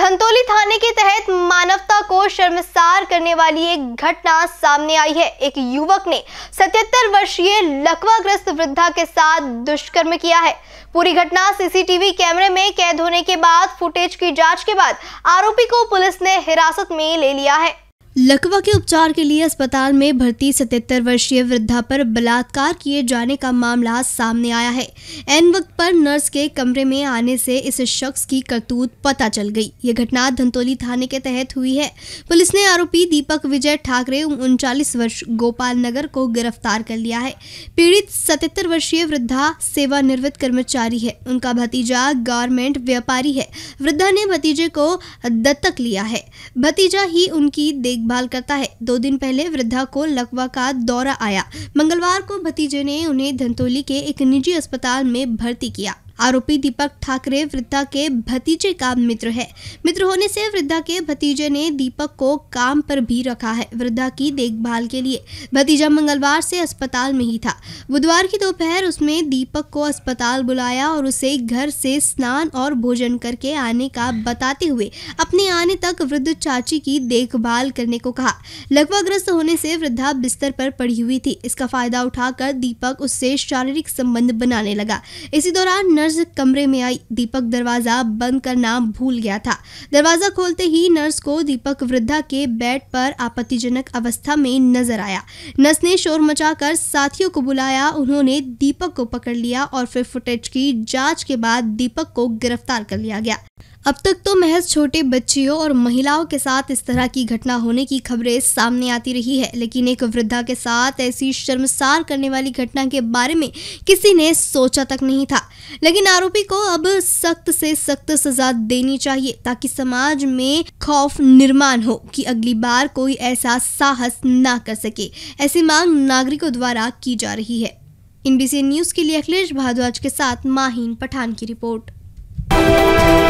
धंतोली थाने के तहत मानवता को शर्मसार करने वाली एक घटना सामने आई है एक युवक ने 77 वर्षीय लकवाग्रस्त वृद्धा के साथ दुष्कर्म किया है पूरी घटना सीसीटीवी कैमरे में कैद होने के बाद फुटेज की जांच के बाद आरोपी को पुलिस ने हिरासत में ले लिया है लकवा के उपचार के लिए अस्पताल में भर्ती सतहत्तर वर्षीय वृद्धा पर बलात्कार किए जाने का मामला सामने आया है एन वक्त पर नर्स के कमरे में आने से इस शख्स की करतूत पता चल गई ये घटना धंतोली थाने के तहत हुई है पुलिस ने आरोपी दीपक विजय ठाकरे उनचालीस वर्ष गोपाल नगर को गिरफ्तार कर लिया है पीड़ित सतहत्तर वर्षीय वृद्धा सेवानिवृत्त कर्मचारी है उनका भतीजा गारमेंट व्यापारी है वृद्धा ने भतीजे को दत्तक लिया है भतीजा ही उनकी देख देखभाल करता है दो दिन पहले वृद्धा को लकवा का दौरा आया मंगलवार को भतीजे ने उन्हें धंतोली के एक निजी अस्पताल में भर्ती किया आरोपी दीपक ठाकरे वृद्धा के भतीजे का मित्र है मित्र होने से वृद्धा के भतीजे ने दीपक को काम पर भी रखा है वृद्धा की देखभाल के लिए भतीजा मंगलवार से अस्पताल में ही था बुधवार की दोपहर उसमें दीपक को अस्पताल बुलाया और उसे घर से स्नान और भोजन करके आने का बताते हुए अपने आने तक वृद्ध चाची की देखभाल करने को कहा लगवाग्रस्त होने से वृद्धा बिस्तर पर पड़ी हुई थी इसका फायदा उठाकर दीपक उससे शारीरिक संबंध बनाने लगा इसी दौरान नर्स नर्स कमरे में आई दीपक दरवाजा बंद करना भूल गया था दरवाजा खोलते ही नर्स को दीपक वृद्धा के बेड पर आपत्तिजनक अवस्था में नजर आया नर्स ने शोर मचाकर साथियों को बुलाया उन्होंने दीपक को पकड़ लिया और फिर फुटेज की जांच के बाद दीपक को गिरफ्तार कर लिया गया अब तक तो महज छोटे बच्चियों और महिलाओं के साथ इस तरह की घटना होने की खबरें सामने आती रही है लेकिन एक वृद्धा के साथ ऐसी शर्मसार करने वाली घटना के बारे में किसी ने सोचा तक नहीं था लेकिन आरोपी को अब सख्त से सख्त सजा देनी चाहिए ताकि समाज में खौफ निर्माण हो कि अगली बार कोई ऐसा साहस ना कर सके ऐसी मांग नागरिकों द्वारा की जा रही है इनबीसी न्यूज के लिए अखिलेश भारद्वाज के साथ माहीन पठान की रिपोर्ट